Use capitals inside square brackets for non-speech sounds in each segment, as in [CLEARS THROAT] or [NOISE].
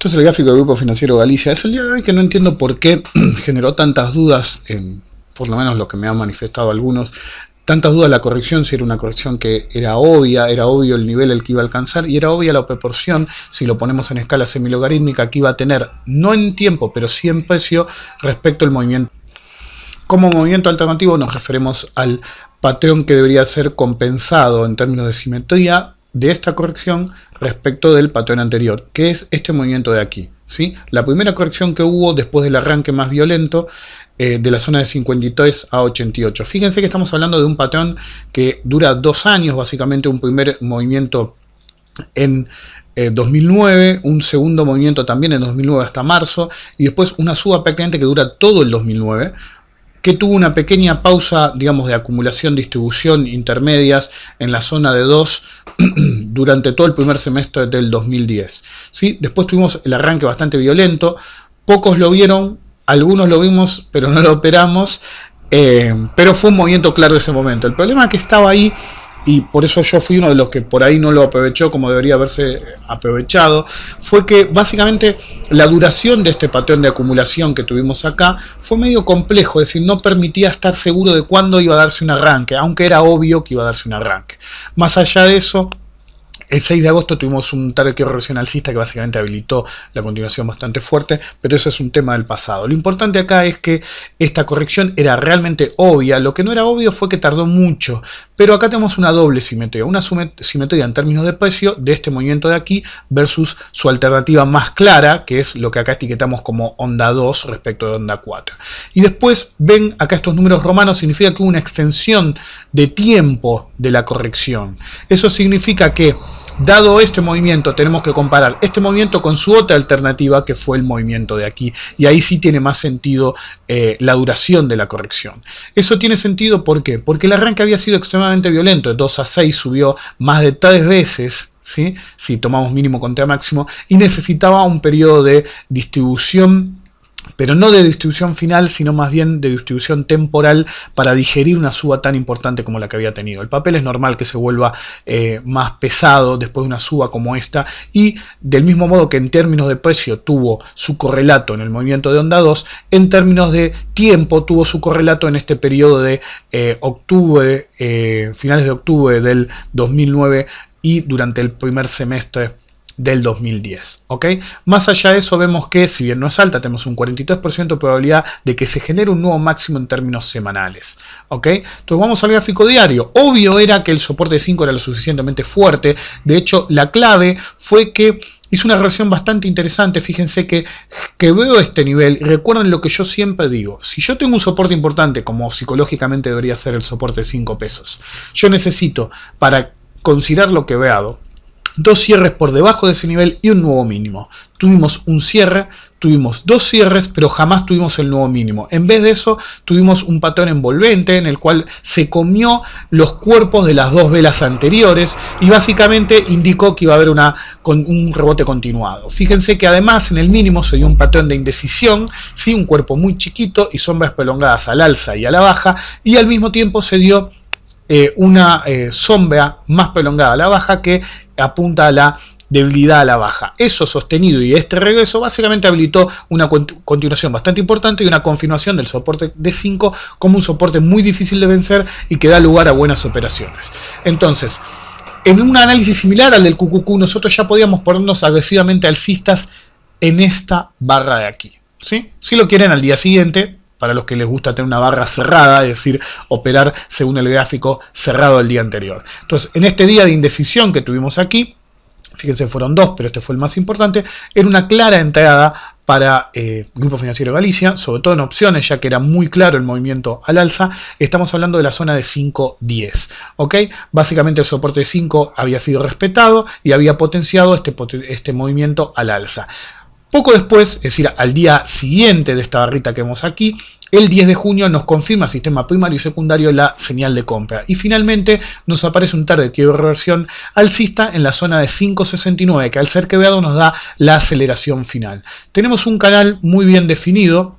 Esto es el gráfico del Grupo Financiero Galicia. Es el día de hoy que no entiendo por qué [CLEARS THROAT] generó tantas dudas, por lo menos lo que me han manifestado algunos, tantas dudas la corrección, si era una corrección que era obvia, era obvio el nivel el que iba a alcanzar y era obvia la proporción, si lo ponemos en escala semilogarítmica, que iba a tener, no en tiempo, pero sí en precio respecto al movimiento. Como movimiento alternativo nos referimos al patrón que debería ser compensado en términos de simetría de esta corrección respecto del patrón anterior, que es este movimiento de aquí. ¿sí? La primera corrección que hubo después del arranque más violento eh, de la zona de 53 a 88. Fíjense que estamos hablando de un patrón que dura dos años, básicamente un primer movimiento en 2009, eh, un segundo movimiento también en 2009 hasta marzo, y después una suba prácticamente que dura todo el 2009, que tuvo una pequeña pausa, digamos, de acumulación, distribución, intermedias en la zona de 2 [CLEARS THROAT] durante todo el primer semestre del 2010. ¿sí? Después tuvimos el arranque bastante violento, pocos lo vieron, algunos lo vimos, pero no lo operamos, eh, pero fue un movimiento claro de ese momento. El problema que estaba ahí y por eso yo fui uno de los que por ahí no lo aprovechó como debería haberse aprovechado, fue que básicamente la duración de este patrón de acumulación que tuvimos acá fue medio complejo, es decir, no permitía estar seguro de cuándo iba a darse un arranque, aunque era obvio que iba a darse un arranque. Más allá de eso, el 6 de agosto tuvimos un target regresión alcista que básicamente habilitó la continuación bastante fuerte, pero eso es un tema del pasado. Lo importante acá es que esta corrección era realmente obvia, lo que no era obvio fue que tardó mucho, pero acá tenemos una doble simetría, una simetría en términos de precio de este movimiento de aquí versus su alternativa más clara, que es lo que acá etiquetamos como onda 2 respecto de onda 4. Y después ven acá estos números romanos, significa que hubo una extensión de tiempo de la corrección. Eso significa que dado este movimiento, tenemos que comparar este movimiento con su otra alternativa, que fue el movimiento de aquí. Y ahí sí tiene más sentido eh, la duración de la corrección. Eso tiene sentido, ¿por qué? Porque el arranque había sido extremadamente violento. De 2 a 6 subió más de 3 veces, si tomamos mínimo contra máximo, y necesitaba un periodo de distribución pero no de distribución final, sino más bien de distribución temporal para digerir una suba tan importante como la que había tenido. El papel es normal que se vuelva eh, más pesado después de una suba como esta y del mismo modo que en términos de precio tuvo su correlato en el movimiento de onda 2, en términos de tiempo tuvo su correlato en este periodo de eh, octubre, eh, finales de octubre del 2009 y durante el primer semestre del 2010. ¿ok? Más allá de eso vemos que si bien no es alta, tenemos un 43% de probabilidad de que se genere un nuevo máximo en términos semanales. ¿ok? Entonces vamos al gráfico diario. Obvio era que el soporte de 5 era lo suficientemente fuerte. De hecho, la clave fue que hizo una relación bastante interesante. Fíjense que, que veo este nivel. Recuerden lo que yo siempre digo. Si yo tengo un soporte importante, como psicológicamente debería ser el soporte de 5 pesos, yo necesito para considerar lo que veado, dos cierres por debajo de ese nivel y un nuevo mínimo. Tuvimos un cierre, tuvimos dos cierres, pero jamás tuvimos el nuevo mínimo. En vez de eso, tuvimos un patrón envolvente en el cual se comió los cuerpos de las dos velas anteriores y básicamente indicó que iba a haber una, un rebote continuado. Fíjense que además en el mínimo se dio un patrón de indecisión, ¿sí? un cuerpo muy chiquito y sombras prolongadas al alza y a la baja, y al mismo tiempo se dio eh, una eh, sombra más prolongada a la baja que apunta a la debilidad a la baja. Eso sostenido y este regreso básicamente habilitó una continuación bastante importante y una confirmación del soporte de 5 como un soporte muy difícil de vencer y que da lugar a buenas operaciones. Entonces, en un análisis similar al del QQQ, nosotros ya podíamos ponernos agresivamente alcistas en esta barra de aquí. ¿sí? Si lo quieren al día siguiente, para los que les gusta tener una barra cerrada, es decir, operar según el gráfico cerrado del día anterior. Entonces, en este día de indecisión que tuvimos aquí, fíjense, fueron dos, pero este fue el más importante, era una clara entrada para eh, Grupo Financiero Galicia, sobre todo en opciones, ya que era muy claro el movimiento al alza, estamos hablando de la zona de 5.10, ¿ok? Básicamente el soporte de 5 había sido respetado y había potenciado este, este movimiento al alza. Poco después, es decir, al día siguiente de esta barrita que vemos aquí, el 10 de junio nos confirma el sistema primario y secundario la señal de compra. Y finalmente nos aparece un tarde de reversión alcista en la zona de 5.69, que al ser quebrado nos da la aceleración final. Tenemos un canal muy bien definido,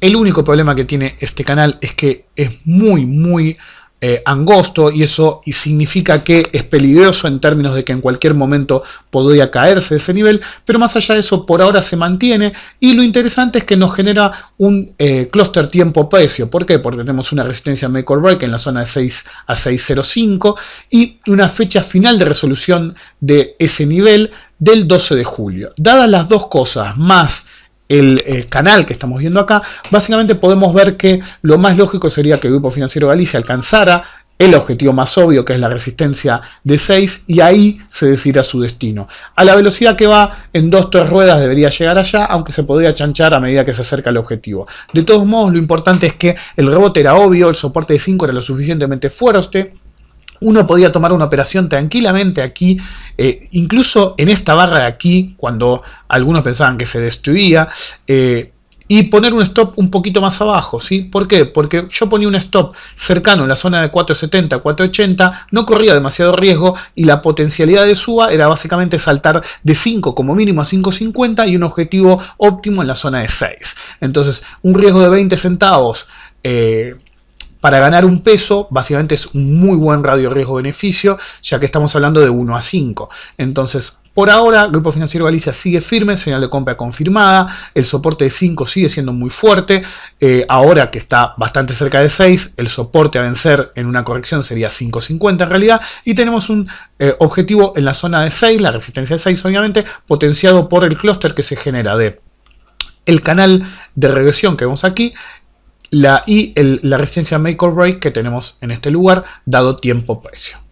el único problema que tiene este canal es que es muy, muy eh, angosto y eso significa que es peligroso en términos de que en cualquier momento podría caerse ese nivel, pero más allá de eso por ahora se mantiene y lo interesante es que nos genera un eh, clúster tiempo-precio. ¿Por qué? Porque tenemos una resistencia make break en la zona de 6 a 605 y una fecha final de resolución de ese nivel del 12 de julio. Dadas las dos cosas más el eh, canal que estamos viendo acá, básicamente podemos ver que lo más lógico sería que el Grupo Financiero Galicia alcanzara el objetivo más obvio que es la resistencia de 6 y ahí se decidirá su destino. A la velocidad que va en 2-3 ruedas debería llegar allá, aunque se podría chanchar a medida que se acerca el objetivo. De todos modos lo importante es que el rebote era obvio, el soporte de 5 era lo suficientemente fuerte, uno podía tomar una operación tranquilamente aquí, eh, incluso en esta barra de aquí, cuando algunos pensaban que se destruía, eh, y poner un stop un poquito más abajo, ¿sí? ¿Por qué? Porque yo ponía un stop cercano en la zona de 470, 480, no corría demasiado riesgo y la potencialidad de suba era básicamente saltar de 5 como mínimo a 550 y un objetivo óptimo en la zona de 6. Entonces, un riesgo de 20 centavos eh, para ganar un peso, básicamente es un muy buen radio riesgo-beneficio, ya que estamos hablando de 1 a 5. Entonces, por ahora, el Grupo Financiero Galicia sigue firme, señal de compra confirmada, el soporte de 5 sigue siendo muy fuerte, eh, ahora que está bastante cerca de 6, el soporte a vencer en una corrección sería 5.50 en realidad, y tenemos un eh, objetivo en la zona de 6, la resistencia de 6 obviamente, potenciado por el clúster que se genera de el canal de regresión que vemos aquí la, y la resistencia make or break que tenemos en este lugar, dado tiempo-precio.